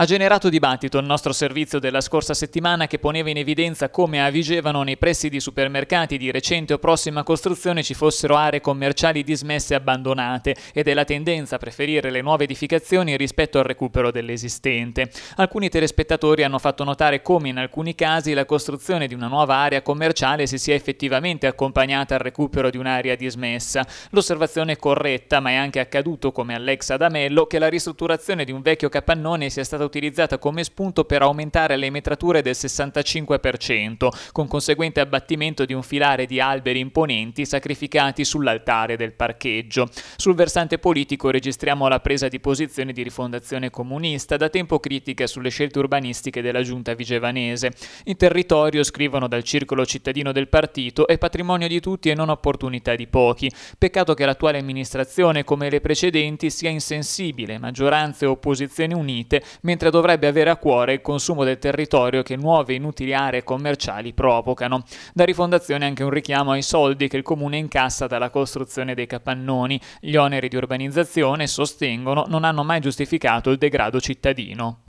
Ha generato dibattito il nostro servizio della scorsa settimana che poneva in evidenza come a Vigevano nei pressi di supermercati di recente o prossima costruzione ci fossero aree commerciali dismesse e abbandonate ed è la tendenza a preferire le nuove edificazioni rispetto al recupero dell'esistente. Alcuni telespettatori hanno fatto notare come in alcuni casi la costruzione di una nuova area commerciale si sia effettivamente accompagnata al recupero di un'area dismessa. L'osservazione è corretta, ma è anche accaduto, come all'ex Adamello, che la ristrutturazione di un vecchio capannone sia stata utilizzata come spunto per aumentare le metrature del 65%, con conseguente abbattimento di un filare di alberi imponenti sacrificati sull'altare del parcheggio. Sul versante politico registriamo la presa di posizione di Rifondazione Comunista, da tempo critica sulle scelte urbanistiche della giunta vigevanese. In territorio scrivono dal circolo cittadino del partito è patrimonio di tutti e non opportunità di pochi. Peccato che l'attuale amministrazione, come le precedenti, sia insensibile, maggioranze e opposizioni unite, mentre mentre dovrebbe avere a cuore il consumo del territorio che nuove inutili aree commerciali provocano. Da rifondazione anche un richiamo ai soldi che il comune incassa dalla costruzione dei capannoni. Gli oneri di urbanizzazione, sostengono, non hanno mai giustificato il degrado cittadino.